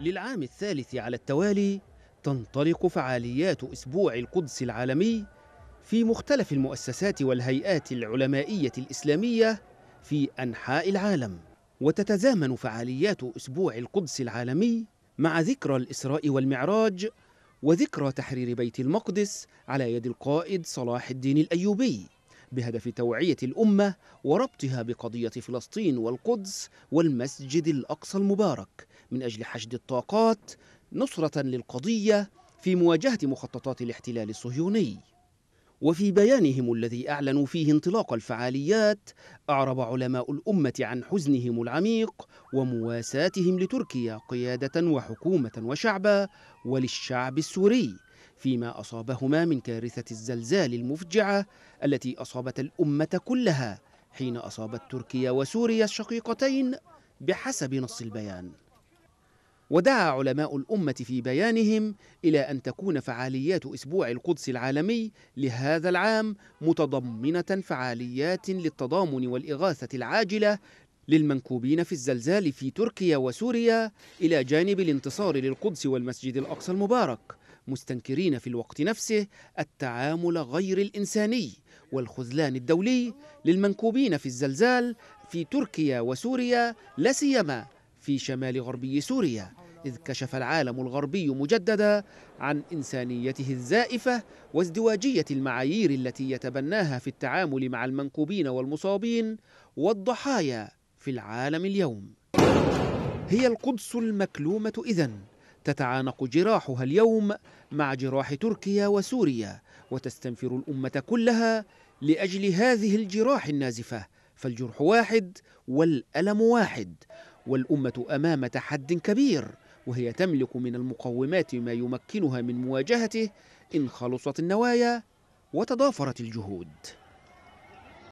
للعام الثالث على التوالي تنطلق فعاليات اسبوع القدس العالمي في مختلف المؤسسات والهيئات العلمائيه الاسلاميه في انحاء العالم وتتزامن فعاليات اسبوع القدس العالمي مع ذكرى الاسراء والمعراج وذكرى تحرير بيت المقدس على يد القائد صلاح الدين الايوبي بهدف توعيه الامه وربطها بقضيه فلسطين والقدس والمسجد الاقصى المبارك من أجل حشد الطاقات نصرة للقضية في مواجهة مخططات الاحتلال الصهيوني وفي بيانهم الذي أعلنوا فيه انطلاق الفعاليات أعرب علماء الأمة عن حزنهم العميق ومواساتهم لتركيا قيادة وحكومة وشعبا وللشعب السوري فيما أصابهما من كارثة الزلزال المفجعة التي أصابت الأمة كلها حين أصابت تركيا وسوريا الشقيقتين بحسب نص البيان ودعا علماء الأمة في بيانهم إلى أن تكون فعاليات أسبوع القدس العالمي لهذا العام متضمنة فعاليات للتضامن والإغاثة العاجلة للمنكوبين في الزلزال في تركيا وسوريا إلى جانب الانتصار للقدس والمسجد الأقصى المبارك مستنكرين في الوقت نفسه التعامل غير الإنساني والخذلان الدولي للمنكوبين في الزلزال في تركيا وسوريا لا سيما في شمال غربي سوريا إذ كشف العالم الغربي مجددا عن إنسانيته الزائفة وازدواجية المعايير التي يتبناها في التعامل مع المنكوبين والمصابين والضحايا في العالم اليوم هي القدس المكلومة إذن تتعانق جراحها اليوم مع جراح تركيا وسوريا وتستنفر الأمة كلها لأجل هذه الجراح النازفة فالجرح واحد والألم واحد والأمة أمام تحد كبير وهي تملك من المقومات ما يمكنها من مواجهته إن خلصت النوايا وتضافرت الجهود